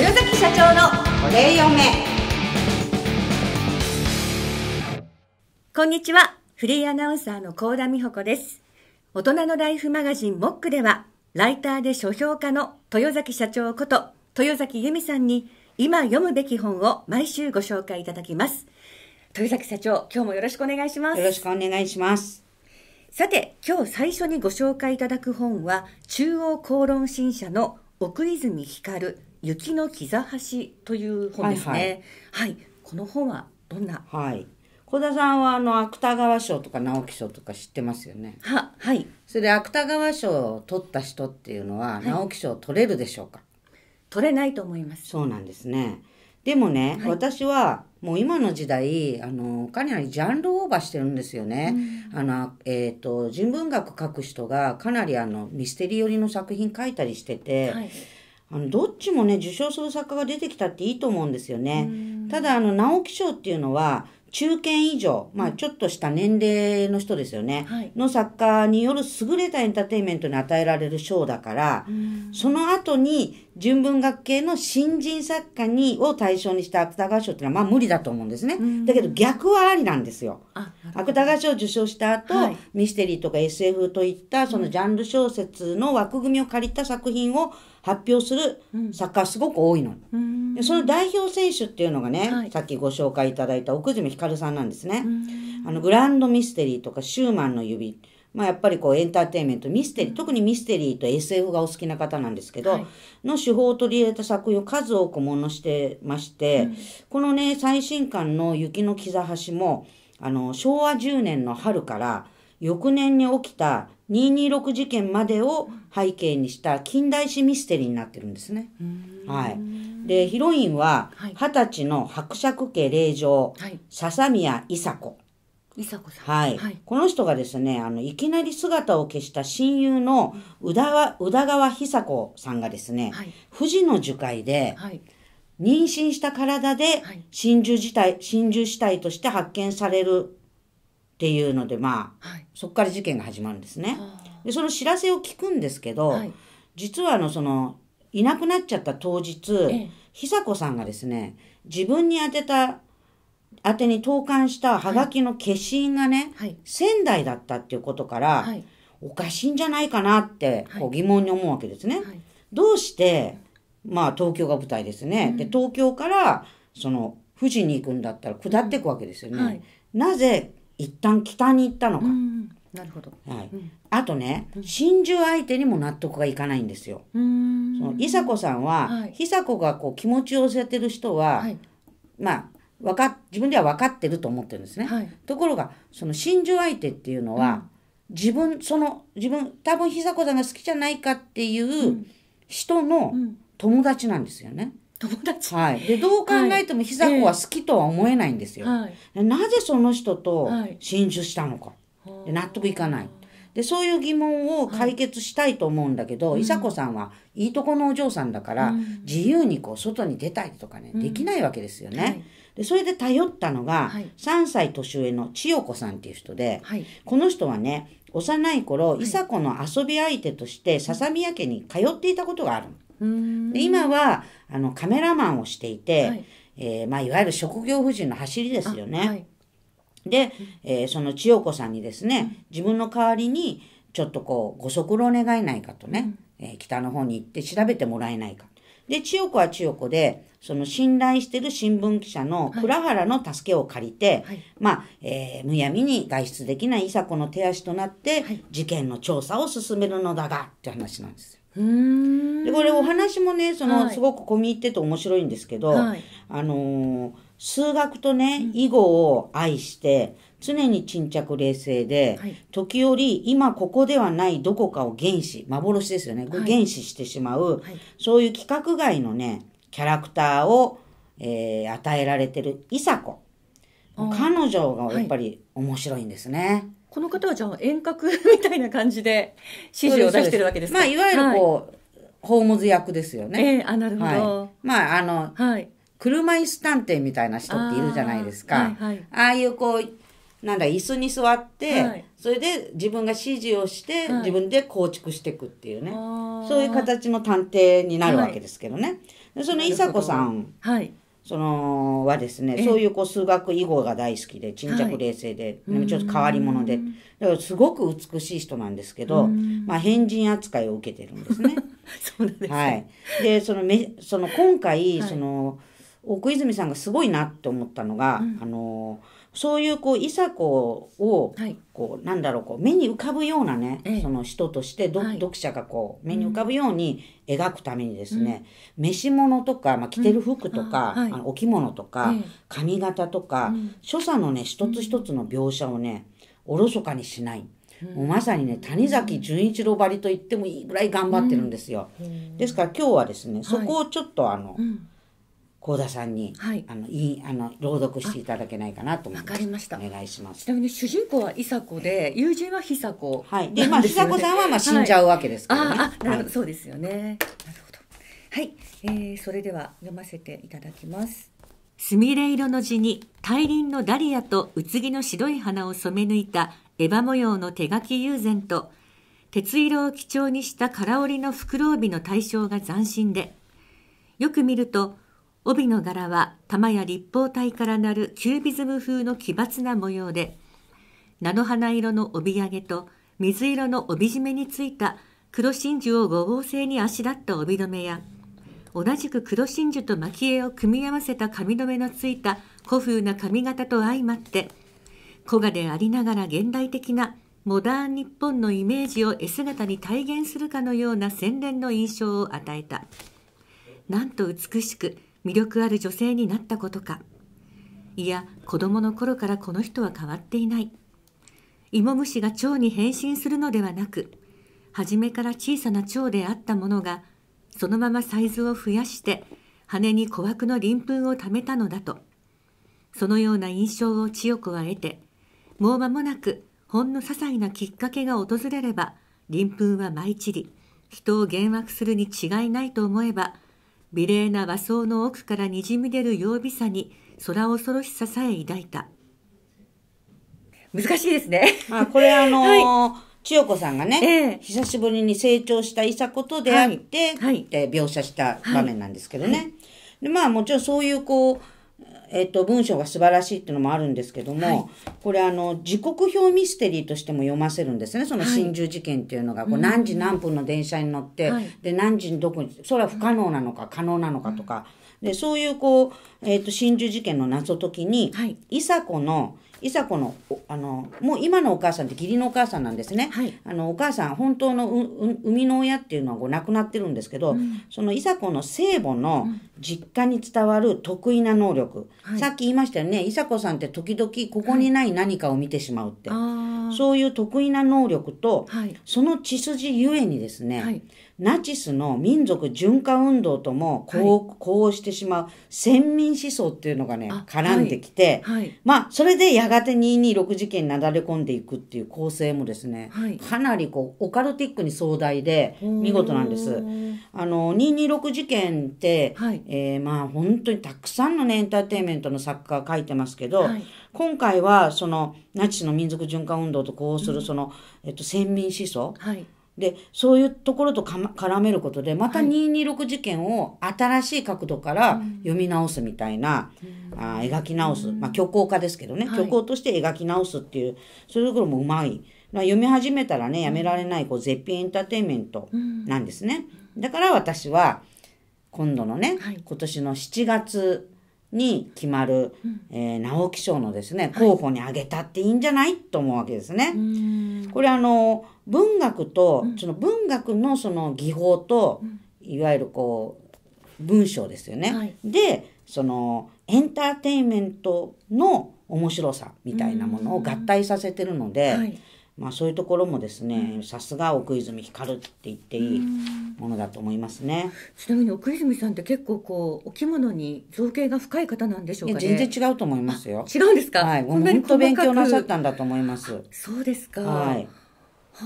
豊崎社長のお礼嫁こんにちはフリーアナウンサーの高田美穂子です大人のライフマガジンモックではライターで書評家の豊崎社長こと豊崎由美さんに今読むべき本を毎週ご紹介いただきます豊崎社長今日もよろしくお願いしますよろしくお願いしますさて今日最初にご紹介いただく本は中央公論新社の奥泉光雪の膝端という本ですね。はい、はい、この本はどんな。はい。小田さんはあの芥川賞とか直木賞とか知ってますよね。は、はい。それで芥川賞を取った人っていうのは、直木賞を取れるでしょうか。取れないと思います。そうなんですね。でもね、はい、私はもう今の時代あのかなりジャンルオーバーしてるんですよね。うん、あのえっ、ー、と人文学書く人がかなりあのミステリー寄りの作品書いたりしてて。はいあのどっちもね受賞する作家が出てきたっていいと思うんですよね。ただあの直木賞っていうのは中堅以上、まあ、ちょっとした年齢の人ですよね、はい、の作家による優れたエンターテインメントに与えられる賞だから、その後に純文学系の新人作家にを対象にした芥川賞っていうのはまあ無理だと思うんですね。だけど逆はありなんですよ。芥川賞を受賞した後、はい、ミステリーとか SF といったそのジャンル小説の枠組みを借りた作品を発表する作家すごく多いの。でその代表選手っていうのがね、はい、さっきご紹介いただいた奥住るさんなんですね。あのグランドミステリーとかシューマンの指、まあ、やっぱりこうエンターテインメントミステリー特にミステリーと SF がお好きな方なんですけど、はい、の手法を取り入れた作品を数多くものしてまして、うん、このね最新刊の「雪の兆しも」も昭和10年の春から翌年に起きた226事件までを背景にした近代史ミステリーになってるんですね。はい。で、ヒロインは、二十歳の伯爵家霊嬢、はい、笹宮伊佐子。伊佐子さん、はい。はい。この人がですね、あの、いきなり姿を消した親友の宇田川、宇田川久子さんがですね、はい、富士の樹海で、はい、妊娠した体で、真珠自体、真珠死体として発見されるっていうのでまあ、そこから事件が始まるんですね。でその知らせを聞くんですけど、実はあのそのいなくなっちゃった当日、久子さんがですね自分に宛てた宛てに投函したはがきの消印がね、仙台だったっていうことから、おかしいんじゃないかなってこう疑問に思うわけですね。どうしてまあ東京が舞台ですね。で東京からその富士に行くんだったら下っていくわけですよね。なぜ一旦北に行ったのか。なるほど、はいあとね、心中相手にも納得がいかないんですよ。その伊佐子さんは、はい、久子がこう気持ちを寄せてる人は、はい、まあか自分では分かってると思ってるんですね。はい、ところがその心中相手っていうのは、うん、自分その自分多分久子さんが好きじゃないかっていう人の友達なんですよね。うんうん友達はい、でどう考えても久子は好きとは思えないんですよ。はい、なぜその人と心中したのか、はい、納得いかない。でそういう疑問を解決したいと思うんだけど、はい、久子さんはいいとこのお嬢さんだから、うん、自由にこう外に出たりとかね、うん、できないわけですよね。はい、でそれで頼ったのが、はい、3歳年上の千代子さんっていう人で、この人はね幼い頃、はい、子の遊び相手としてみ宮家に通っていたことがあるの。で今はあのカメラマンをしていて、はい、えー、まあ、いわゆる職業婦人の走りですよね。で、えー、その千代子さんにですね、自分の代わりにちょっとこうご足労願えないかとね、うん、えー、北の方に行って調べてもらえないか。で、千代子は千代子で、その信頼してる新聞記者の倉原の助けを借りて、はい、まあ、えー、むやみに外出できない伊佐子の手足となって、事件の調査を進めるのだが、って話なんです。でこれお話もねその、はい、すごく込み入ってて面白いんですけど、はい、あのー、数学とね、囲碁を愛して常に沈着冷静で、はい、時折今ここではないどこかを原始幻ですよね原始してしまう、そういう規格外のねキャラクターを、えー、与えられてるいさこ彼女がやっぱり面白いんですね。この方はじゃあ遠隔みたいな感じで 指示を出してるわけですかまあ、いわゆるこう、ホームズ役ですよね。えー、あ、なるほど。はい、まあ、あの、はい、車椅子探偵みたいな人っているじゃないですか。あはいはい、ああいうこう、なんだ、椅子に座って、はい、それで自分が指示をして、自分で構築していくっていうね、そういう形の探偵になるわけですけどね。そのいさこさん。はいそのはですね、そういうこう数学囲碁が大好きで、沈着冷静で、はい、ちょっと変わり者で、だからすごく美しい人なんですけど、まあ変人扱いを受けてるんですね。そうです、はい。で、そのめ、その今回、はい、その、奥泉さんがすごいなって思ったのが、うん、あのそういうこういさこを、はい、こうなんだろうこう目に浮かぶようなね、ええ、その人として、はい、読者がこう目に浮かぶように描くためにですね、うん、飯物とか、まあ、着てる服とか、うん、あはい、あのお着物とか、え、髪型とか、うん、所作のね一つ一つの描写をねおろそかにしない。もうまさにね谷崎潤一郎ばりと言ってもいいぐらい頑張ってるんですよ。ですから今日はですねそこをちょっとあの、うん高田さんに、はい、あのいいあの朗読していただけないかなと思います。わかりました。お願いします。ちなみに主人公は伊佐子で、友人は久子、ね、はい。で、まあ久子さんはまあ死んじゃうわけですからね。はい、あ、あなるほど、はい、そうですよね。なるほど。はい、えー、それでは読ませていただきます。すみれ色の地に大輪のダリアとうつぎの白い花を染め抜いたエヴァ模様の手書き友禅と鉄色を基調にした空織りの袋帯の対象が斬新でよく見ると帯の柄は玉や立方体からなるキュービズム風の奇抜な模様で菜の花色の帯揚げと水色の帯締めについた黒真珠を五芒星にあしらった帯留めや同じく黒真珠と蒔絵を組み合わせた髪留めのついた古風な髪型と相まって古賀でありながら現代的なモダン日本のイメージを絵姿に体現するかのような洗練の印象を与えた。なんと美しく魅力ある女性になったことかいや子供の頃からこの人は変わっていない芋虫が蝶に変身するのではなく初めから小さな蝶であったものがそのままサイズを増やして羽に小枠の鱗粉を貯めたのだとそのような印象を千代子は得てもう間もなくほんの些細なきっかけが訪れれば鱗粉は舞い散り人を幻惑するに違いないと思えば美麗な和装の奥からにじみ出る曜日さに空恐ろしささえ抱いた難しいですねあこれあのー、はい千代子さんがね、えー、久しぶりに成長したいさ子と出会って、はいはい、描写した場面なんですけどね。はい、でまあもちろんそういうこうえっと、文章が素晴らしいっていうのもあるんですけども、はい、これあの時刻表ミステリーとしても読ませるんですねその心中事件っていうのが、はい、こう何時何分の電車に乗って、で何時にどこにそれは不可能なのか可能なのかとか、でそういうこう、えっと、心中事件の謎解きに、い、伊佐子の「いさこのあのもう今のお母さんって義理のお母さんなんですね、はい、あのお母さん本当の生みの親っていうのはこう亡くなってるんですけど、うん、そのいさこの聖母の実家に伝わる得意な能力、うん、さっき言いましたよねいさこさんって時々ここにない何かを見てしまうって、はい、そういう得意な能力と、はい、その血筋ゆえにですね、はいナチスの民族循環運動ともこう、呼応してしまう先民思想っていうのがね、絡んできて、まあ、それでやがて226事件なだれ込んでいくっていう構成もですね、かなりこう、オカルティックに壮大で、見事なんです。あの、226事件って、はい、えー、まあ、本当にたくさんのね、エンターテインメントの作家が書いてますけど、はい、今回は、その、ナチスの民族循環運動と呼応する、その、えっと、先民思想、はいで、そういうところと絡めることで、また226事件を新しい角度から読み直すみたいな、はい、あ描き直す、まあ、虚構化ですけどね、虚構として描き直すっていう、そういうところもうまい。読み始めたらね、やめられないこう絶品エンターテインメントなんですね。だから私は、今度のね、はい、今年の7月に決まる、うえー、直木賞のですね、候補に挙げたっていいんじゃない、はい、と思うわけですね。これあの文学と、その文学のその技法と、いわゆるこう文章ですよね。はい、でそのエンターテインメントの面白さみたいなものを合体させてるので、はい、まあ、そういうところもですねさすが奥泉光って言っていいものだと思いますねちなみに奥泉さんって結構こうお着物に造形が深い方なんでしょうか、ね、全然違うと思いますよ違うんですかはい本当勉強なさったんだと思いますそうですかはい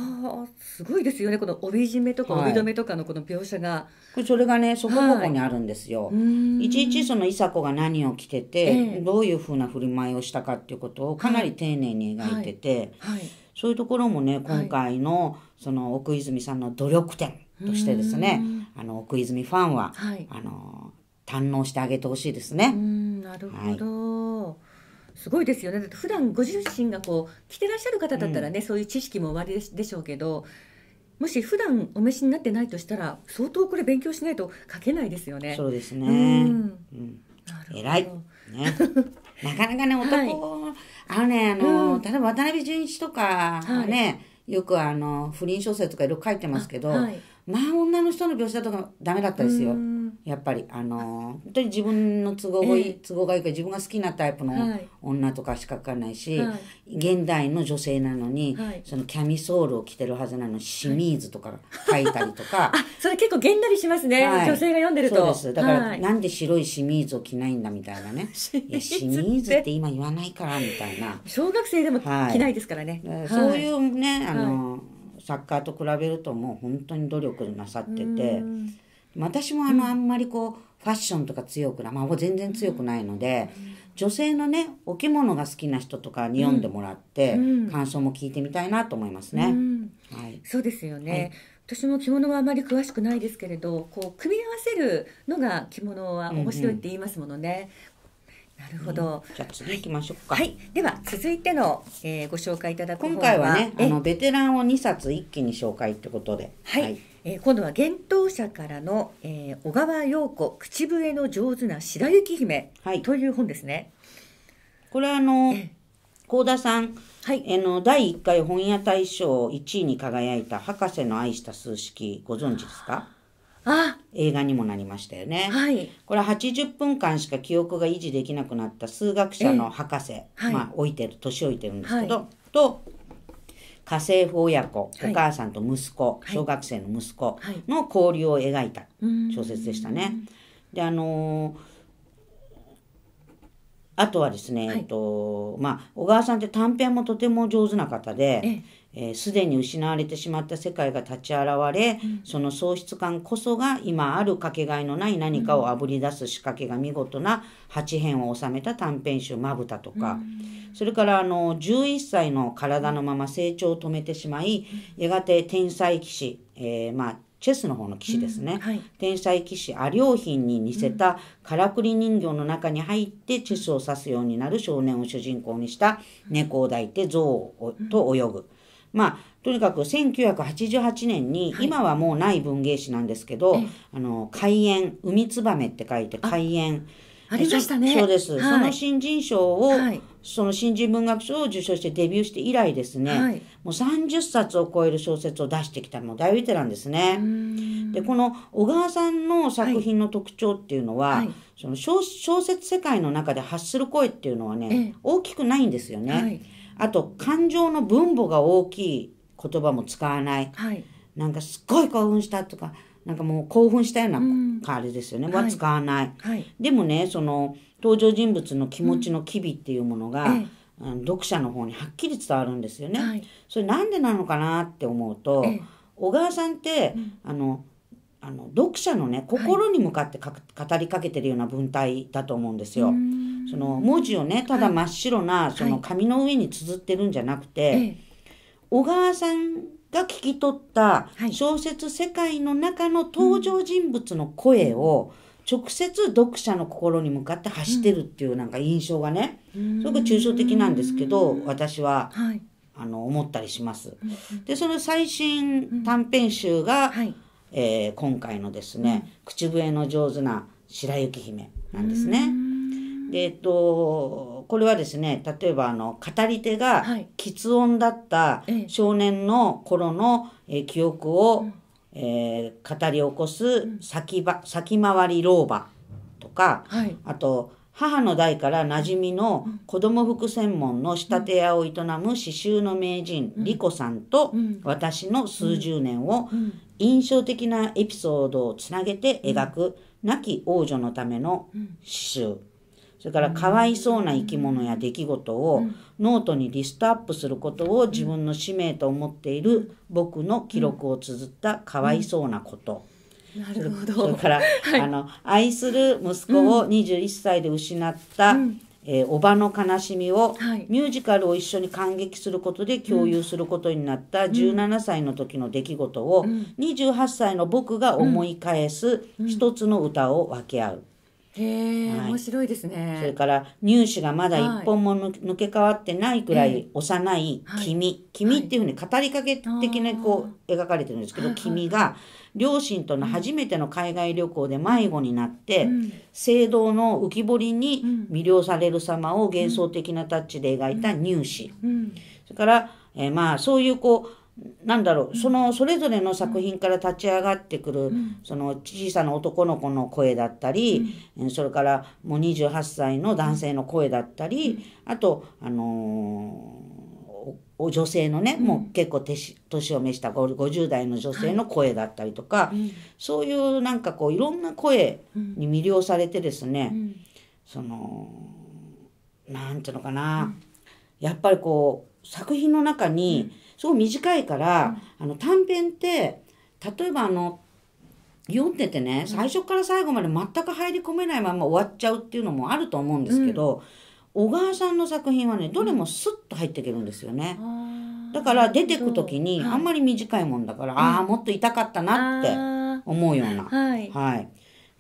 はあ、すごいですよねこの帯締めとか帯留めとかのこの描写が、はい、それがねそこここにあるんですよ、はい、いちいちその伊佐子が何を着てて、ええ、どういうふうな振る舞いをしたかっていうことをかなり丁寧に描いてて、はい、はい、そういうところもね今回のその奥泉さんの努力点としてですね、あの奥泉ファンは、あの堪能してあげてほしいですね。なるほど、すごいですよね普段ご自身がこう着てらっしゃる方だったらね、うん、そういう知識もおありでしょうけどもし普段お召しになってないとしたら相当これ勉強しないと書けないですよね。そうですね、うんうん、偉い、ね、なかなかね男、はい、あのねあの、例えば渡辺淳一とかね、はい、よくあの不倫小説とかいろいろ書いてますけど。はいまあ女の人の描写とかダメだったですよ。やっぱりあのー、本当に自分の都合がいい、えー、都合がいいか自分が好きなタイプの女とかしか書かないし、はい、現代の女性なのに、はい、そのキャミソールを着てるはずなのにーズとか書いたりとか、は い、それ結構げんなりしますね、女性が読んでるとそうですだから、なんで白いシミーズを着ないんだみたいなね いやシミーズって今言わないからみたいな小学生でも着ないですからね、そういうねあのーサッカーと比べるともう本当に努力なさってて私もあのあんまりこうファッションとか強くなまあ全然強くないので女性のねお着物が好きな人とかに読んでもらって感想も聞いてみたいなと思いますね。はい、そうですよね、はい私も着物はあまり詳しくないですけれどこう組み合わせるのが着物は面白いって言いますものね、うんうん、なるほど、うん、じゃあ次行きましょうか、はい、では続いての、えー、ご紹介いただく今回はねあのベテランを2冊一気に紹介ってことではい、はい、えー、今度は厳冬者からの、えー、小川陽子口笛の上手な白雪姫、はい、という本ですねこれはあの高田さん、はい、あの第1回本屋大賞1位に輝いた「博士の愛した数式」ご存知ですか映画にもなりましたよね。はい、これは80分間しか記憶が維持できなくなった数学者の博士、はい、まあ老いてる年老いてるんですけど、はい、と家政婦親子、お母さんと息子、小学生の息子の交流を描いた小説でしたね。であのーあとはですね、はい、えっとまあ、小川さんって短編もとても上手な方で、えー、に失われてしまった世界が立ち現れ、うん、その喪失感こそが今あるかけがえのない何かをあぶり出す仕掛けが見事な8編を収めた短編集「まぶた」とか、うん、それからあの11歳の体のまま成長を止めてしまい、やがて天才騎士、えー、まあチェスの方の騎士ですね、うんはい、天才騎士ア良品に似せたからくり人形の中に入ってチェスを指すようになる少年を主人公にした猫を抱いて象と泳ぐ。まあ、とにかく1988年に、はい、今はもうない文芸誌なんですけど、あの、開園、海燕って書いて開園。ありましたね。そうです、はい、その新人賞を、はい、その新人文学賞を受賞してデビューして以来ですね、はい、もう30冊を超える小説を出してきたもう大ベテランですね。で、この小川さんの作品の特徴っていうのは、その小説世界の中で発する声っていうのはね、大きくないんですよね。あと感情の分母が大きい言葉も使わない、はい、なんかすっごい興奮したとかなんかもう興奮したような、感じあれですよね、は使わない、はい、でもねその登場人物の気持ちの機微っていうものが、うんええ、読者の方にはっきり伝わるんですよね。はい、それなんでなのかなって思うと、え、小川さんって、うん、あのあの読者のね心に向かって、はい、語りかけてるような文体だと思うんですよ。その文字をねただ真っ白なその紙の上に綴ってるんじゃなくて、小川さんが聞き取った小説「世界」の中の登場人物の声を直接読者の心に向かって走ってるっていうなんか印象がねすごく抽象的なんですけど私は、あの思ったりします。でその最新短編集が、えー、今回のですね「口笛の上手な白雪姫」なんですね。でえっと、これはですね例えばあの語り手が喫音だった少年の頃の、えー、記憶を、えー、語り起こす先ば先回り老婆とか、はい、あと母の代から馴染みの子供服専門の仕立て屋を営む刺繍の名人莉子さんと私の数十年を印象的なエピソードをつなげて描く亡き王女のための刺繍。それからかわいそうな生き物や出来事をノートにリストアップすることを自分の使命と思っている僕の記録を綴ったかわいそうなこと。なるほどそれから、はい、あの愛する息子を21歳で失った、うんえー、おばの悲しみを、はい、ミュージカルを一緒に感激することで共有することになった17歳の時の出来事を、うん、28歳の僕が思い返す一つの歌を分け合う。へえ、はい、面白いですね。それから乳歯がまだ一本も抜け替わってないくらい幼い君、君っていうふうに語りかけ的にこう描かれてるんですけど、君が両親との初めての海外旅行で迷子になって、聖堂の浮き彫りに魅了される様を幻想的なタッチで描いた乳歯。それから、えー、まあそういうこうなんだろうそのそれぞれの作品から立ち上がってくる、その小さな男の子の声だったり、それからもう28歳の男性の声だったり、あとあのー、女性のね、もう結構年を召した50代の女性の声だったりとか、そういうなんかこういろんな声に魅了されてですね、そのなんていうのかな、やっぱりこう作品の中に、すごい短いから、あの短編って例えばあの読んでてね最初から最後まで全く入り込めないまま終わっちゃうっていうのもあると思うんですけど、うん、小川さんの作品はねどれもスッと入っていけるんですよね。うん、だから出てく時にあんまり短いもんだから、はい、ああもっと痛かったなって思うような。はい、はい、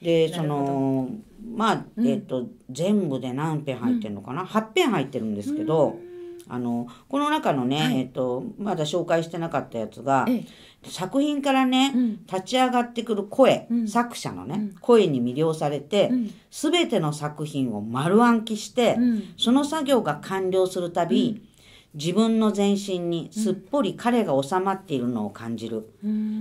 でそのまあ、うん、えっ、と全部で何ペン入ってるのかな、8ペン入ってるんですけど。あのこの中のね、はい、えっと、まだ紹介してなかったやつが、作品からね、うん、立ち上がってくる声、うん、作者のね、うん、声に魅了されて、全ての作品を丸暗記して、その作業が完了するたび、自分の全身にすっぽり彼が収まっているのを感じる、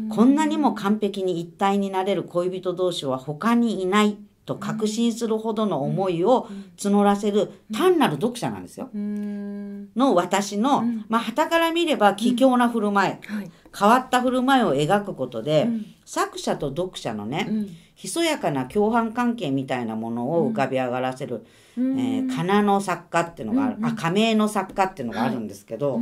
こんなにも完璧に一体になれる恋人同士は他にいないと確信するほどの思いを募らせる単なる読者なんですよ。の私の、まあ、旗から見れば奇妙な振る舞い、変わった振る舞いを描くことで、作者と読者のね、ひそやかな共犯関係みたいなものを浮かび上がらせる、えー、仮の作家っていうのがある、あ仮名の作家っていうのがあるんですけど、はい、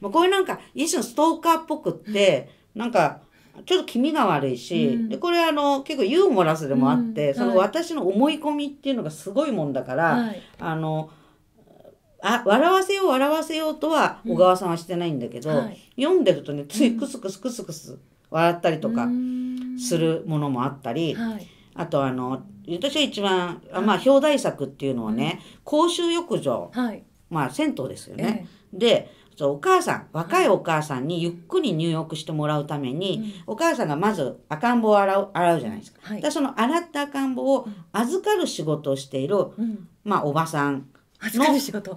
まあ、こういうなんか一種のストーカーっぽくって、なんかちょっと気味が悪いし、うん、でこれあの結構ユーモラスでもあって、うん、その私の思い込みっていうのがすごいもんだから、はい、あのあ笑わせよう笑わせようとは小川さんはしてないんだけど、うんはい、読んでるとねついクスクスクスクス笑ったりとかするものもあったり、はい、あとあの私は一番、あまあ表題作っていうのはね、公衆浴場、まあ銭湯ですよね。ええ、でそうお母さん、若いお母さんにゆっくり入浴してもらうために、うん、お母さんがまず赤ん坊を洗う洗うじゃないですか。はい、その洗った赤ん坊を預かる仕事をしている、うん、まあ、おばさんの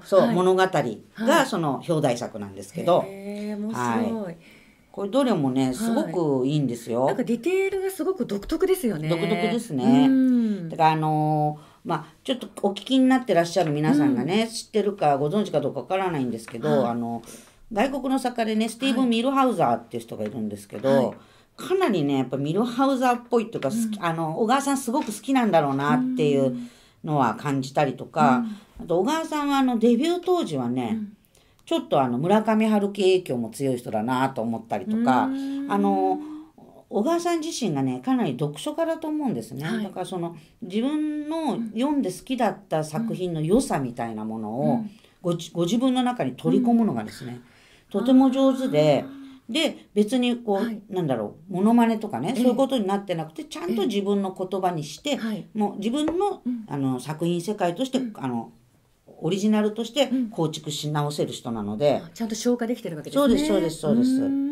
そう、はい、物語がその表題作なんですけど。はい、へ面白いこれどれもね、すごくいいんですよ。なんかディテールがすごく独特ですよね。独特ですね。だからあのーまあ、ちょっとお聞きになってらっしゃる皆さんがね、うん、知ってるかご存知かどうかわからないんですけど、はい、あの外国の作家でねスティーブン・ミルハウザーっていう人がいるんですけど、はい、かなりねやっぱミルハウザーっぽいっていうか、うん、あの小川さんすごく好きなんだろうなっていうのは感じたりとか、うん、あと小川さんはあのデビュー当時はね、ちょっとあの村上春樹影響も強い人だなと思ったりとか、あの小川さん自身がねかなり読書家だと思うんですね、はい、だからその自分の読んで好きだった作品の良さみたいなものをご,、ご自分の中に取り込むのがですね、とても上手で。で別にこう、はい、なんだろうものまねとかね、そういうことになってなくてちゃんと自分の言葉にして、もう自分のあの作品世界として、うん、あのオリジナルとして構築し直せる人なので、うん、ちゃんと消化できてるわけですねそうですそうですそうです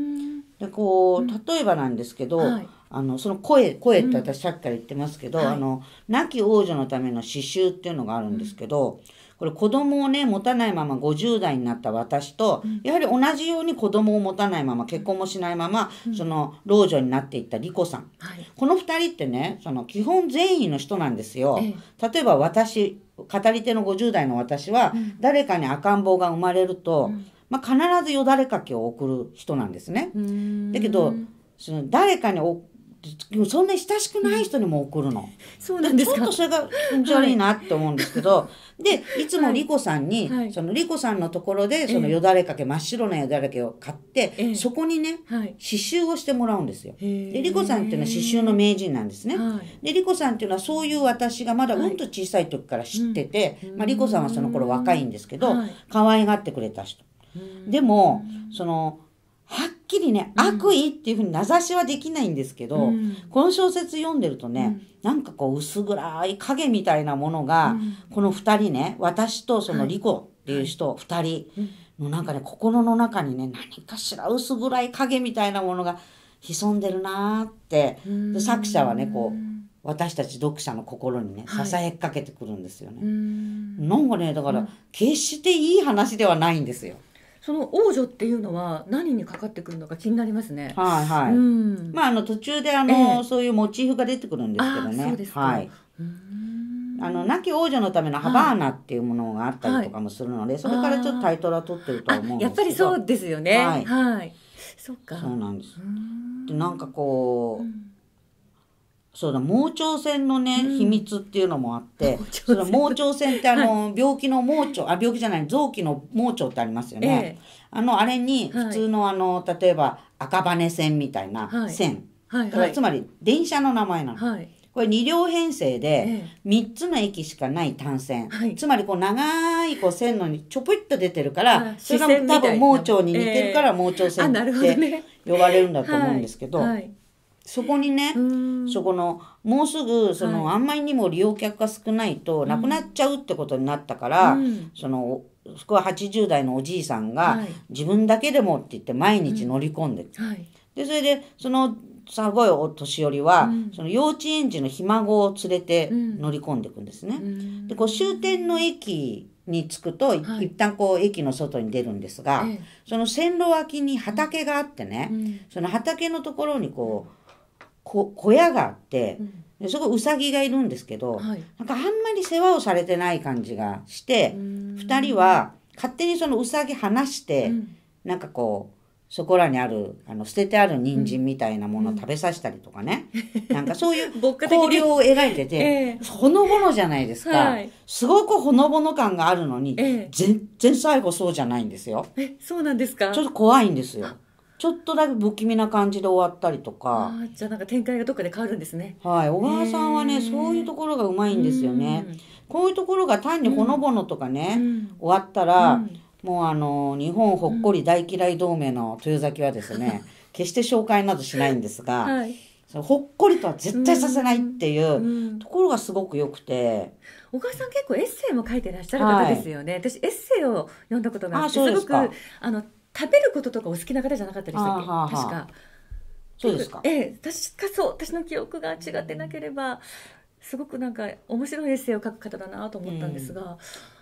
でこう例えばなんですけど、うんはい、あのその声声って私さっきから言ってますけど、うんはい、あの亡き王女のための刺繍っていうのがあるんですけど、うん、これ子供をね持たないまま50代になった私と、やはり同じように子供を持たないまま結婚もしないまま、その老女になっていった莉子さん、はい、この2人ってねその基本善意の人なんですよ。ええ、例えば私語り手の50代の私は、誰かに赤ん坊が生まれると、うんまあ、必ずよだれかけを送る人なんですね。だけどその誰かにそんな親しくない人にも送るの。そうなんですちょっとそれが気持ちいなって思うんですけど、はい、で、いつもリコさんに、はい、そのリコさんのところで、そのよだれかけ、真っ白なよだれかけを買って、そこにね、はい、刺繍をしてもらうんですよ。で、リコさんっていうのは刺繍の名人なんですね。で、リコさんっていうのはそういう私がまだうんと小さい時から知ってて、まあリコさんはその頃若いんですけど、可愛がってくれた人。でもそのはっきりね、悪意っていうふうに名指しはできないんですけど、この小説読んでるとね、うなんかこう薄暗い影みたいなものが、この2人ね私とそのリコっていう人2人のなんかね心の中にね何かしら薄暗い影みたいなものが潜んでるなーって作者はねこう私たち読者の心にねささかけてくるんですよね。なんかねだから、決していい話ではないんですよ。その王女っていうのは何にかかってくるのか気になりますね。はいはい。うん、まああの途中であの、えー、そういうモチーフが出てくるんですけどね。そうですはい。あの亡き王女のためのハバーナっていうものがあったりとかもするので、はい、それからちょっとタイトルは取ってると思うんですけど。やっぱりそうですよね。はい。はい、そうか。そうなんです。でなんかこう。うんそうだ盲腸腺のね、うん、秘密っていうのもあって盲腸腺ってあの、はい、病気の盲腸あ病気じゃない臓器の盲腸ってありますよね、ええ、あのあれに普通の、はい、あの例えば赤羽線みたいな線、はい、はい、つまり電車の名前なの、これ2両編成で3つの駅しかない単線、え、つまりこう長いこう線のにちょぽいっと出てるから、それが多分盲腸に似てるから盲腸線って呼ばれるんだと思うんですけど。そこにね、そこのもうすぐその、はい、あんまりにも利用客が少ないとなくなっちゃうってことになったから、うん、そのそこは80代のおじいさんが、はい、自分だけでもって言って毎日乗り込んで、うんはい、でそれでそのすごいお年寄りは、うん、その幼稚園児のひ孫を連れて乗り込んでいくんですね。でこう終点の駅に着くと、はい、一旦こう駅の外に出るんですが、ええ、その線路脇に畑があってね、その畑のところにこうこ小屋があって、うん、すごいうさぎがいるんですけど、はい、なんかあんまり世話をされてない感じがして2人は勝手にそのうさぎ離して、うん、なんかこうそこらにあるあの捨ててある人参みたいなものを食べさせたりとかね、うん、なんかそういう 交流を描いてて、えー、ほのぼのじゃないですか、はい、すごくほのぼの感があるのに、えー、全然最後そうじゃないんですよ。えそうなんですかちょっと怖いんですよ。ちょっとだけ不気味な感じで終わったりとかあじゃあなんか展開がどっかで変わるんですねはい小川さんはねそういうところがうまいんですよねこういうところが単にほのぼのとかね、終わったら、もうあの日本ほっこり大嫌い同盟の豊崎はですね、決して紹介などしないんですが、はいほっこりとは絶対させないっていうところがすごく良くて、小川さん結構エッセイも書いてらっしゃる方ですよね、はい、私エッセイを読んだことがあってすごくあの食べることとかお好きな方じゃなかったでしたっけ、はあはあ、確か。そうですか。ええ、確かそう、私の記憶が違ってなければ、すごくなんか面白いエッセイを書く方だなと思ったんですが。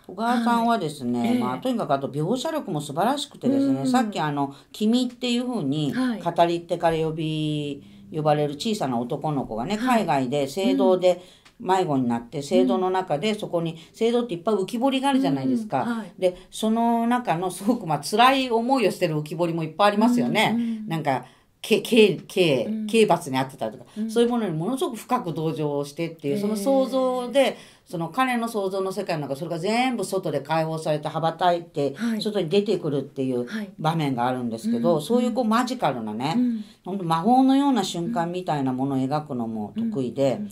小川さんはですね、はい、まあ、とにかくあと描写力も素晴らしくてですね、うん、さっきあの「君」っていうふうに語り手から呼び、呼ばれる小さな男の子がね、海外で聖堂で、迷子になって制度の中でそこに制度っていっぱい浮き彫りがあるじゃないですか、はい、でその中のすごくまあ辛い思いをしてる浮き彫りもいっぱいありますよね、なんか刑刑刑刑罰にあってたとか、うん、そういうものにものすごく深く同情してっていうその想像でその彼の想像の世界の中それが全部外で解放されて羽ばたいて外に出てくるっていう場面があるんですけど、はい、そういうこうマジカルなね、うん、ほんと魔法のような瞬間みたいなものを描くのも得意で。うん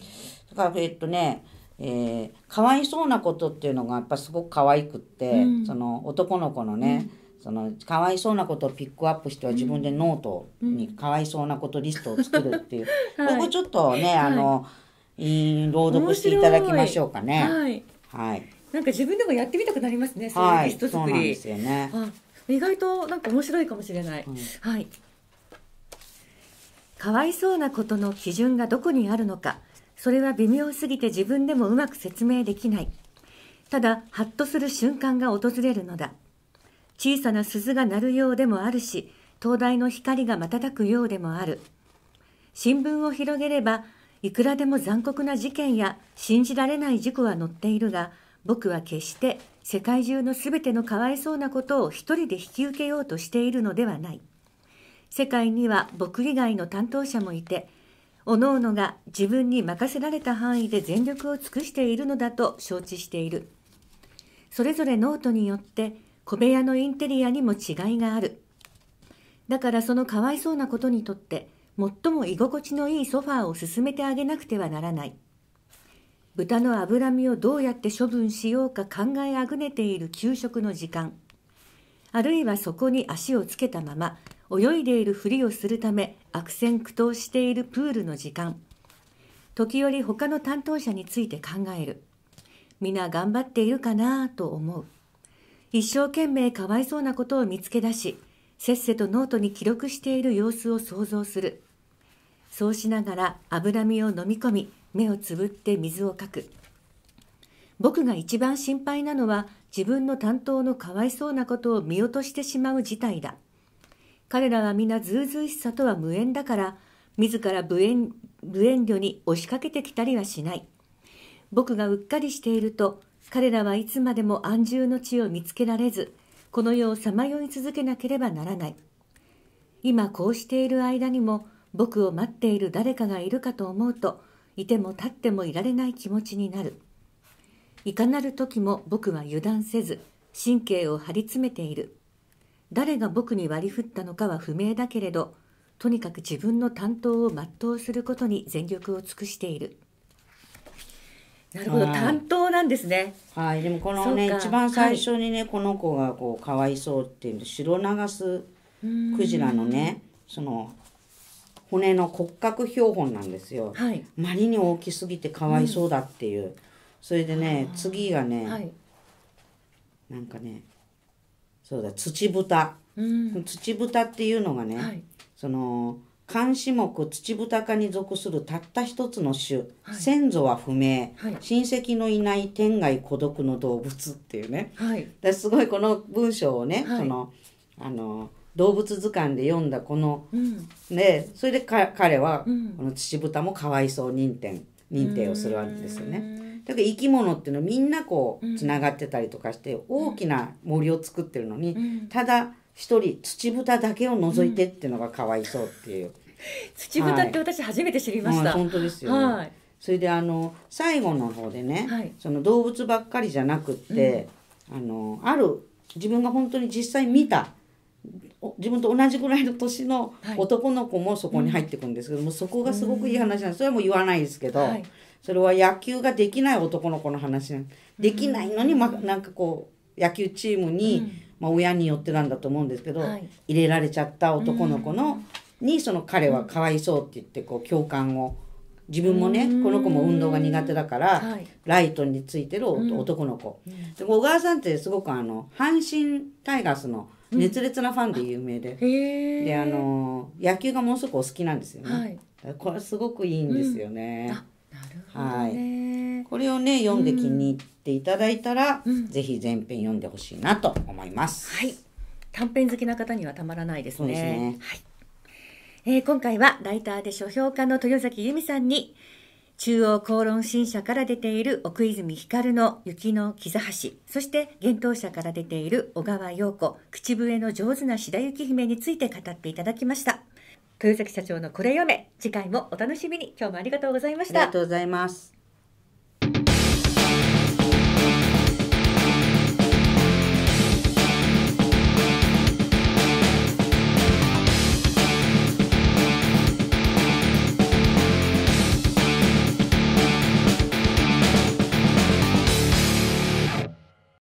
だからえっとねえー、かわいそうなことっていうのがやっぱすごく可愛くって、うん、その男の子のね、うん、そのかわいそうなことをピックアップしては自分でノートにかわいそうなことリストを作るっていう、はい、ここちょっとねあの、はい、朗読していただきましょうかね。はい、はい、なんか自分でもやってみたくなりますね。そういうリスト作り。はい、そうなんですよね。意外となんか面白いかもしれない。うん、はい。かわいそうなことの基準がどこにあるのか。それは微妙すぎて自分でもうまく説明できない。ただ、ハッとする瞬間が訪れるのだ。小さな鈴が鳴るようでもあるし、灯台の光が瞬くようでもある。新聞を広げれば、いくらでも残酷な事件や信じられない事故は載っているが、僕は決して世界中のすべてのかわいそうなことを一人で引き受けようとしているのではない。世界には僕以外の担当者もいて、おのおのが自分に任せられた範囲で全力を尽くしているのだと承知しているそれぞれノートによって小部屋のインテリアにも違いがあるだからそのかわいそうなことにとって最も居心地のいいソファーを進めてあげなくてはならない豚の脂身をどうやって処分しようか考えあぐねている給食の時間あるいはそこに足をつけたまま泳いでいるふりをするため悪戦苦闘しているプールの時間時折他の担当者について考える皆頑張っているかなと思う一生懸命かわいそうなことを見つけ出しせっせとノートに記録している様子を想像するそうしながら脂身を飲み込み目をつぶって水をかく僕が一番心配なのは自分の担当のかわいそうなことを見落としてしまう事態だ彼らは皆ずうずうしさとは無縁だから自ら無縁無縁魚に押しかけてきたりはしない僕がうっかりしていると彼らはいつまでも安住の地を見つけられずこの世をさまよい続けなければならない今こうしている間にも僕を待っている誰かがいるかと思うといても立ってもいられない気持ちになるいかなる時も僕は油断せず神経を張り詰めている誰が僕に割り振ったのかは不明だけれどとにかく自分の担当を全うすることに全力を尽くしているなるほど、担当なんですねはいでもこのね一番最初にね、はい、この子がこうかわいそうっていうんで白流すクジラのねその骨の骨格標本なんですよ、はい、まりに大きすぎてかわいそうだっていう、うん、それでね次がね、はい、なんかねそうだ土豚、うん、土蓋っていうのがね、はい、その漢詩目土豚科に属するたった一つの種、はい、先祖は不明、はい、親戚のいない天涯孤独の動物っていうね、はい、すごいこの文章をね、そのあの動物図鑑で読んだこの、うん、でそれで彼は、この土豚もかわいそう認定認定をするわけですよね。だから生き物っていうのはみんなこうつながってたりとかして大きな森を作ってるのに、ただ一人土豚だけを除いてっていうのがかわいそうっていう。土豚って私初めて知りました。はい、本当ですよ、ね、はい、それであの最後の方でね、はい、その動物ばっかりじゃなくって、うん、あのある自分が本当に実際見た自分と同じぐらいの年の男の子もそこに入ってくんですけども、はい、そこがすごくいい話なんです、それはもう言わないですけど、はい、それは野球ができない男の子の話なできないのに、ま、なんかこう、野球チームに、うん、まあ、親によってなんだと思うんですけど、はい、入れられちゃった男の子の、に、その彼はかわいそうって言って、こう、共感を。自分もねこの子も運動が苦手だから、ライトについてる男の子、うん、で小川さんってすごくあの阪神タイガースの熱烈なファンで有名で、うん、であの野球がものすごくお好きなんですよね、はい、これすごくいいんですよね、うんはい、これをね読んで気に入っていただいたら、うん、ぜひ前編読んでほしいなと思います、はい、短編好きな方にはたまらないですね。すねはいえー、今回はライターで書評家の豊崎由美さんに中央公論新社から出ている奥泉光の「雪の木橋」そして厳冬社から出ている小川陽子「口笛の上手な白雪姫」について語っていただきました。豊崎社長のこれ読め次回もお楽しみに今日もありがとうございましたありがとうございます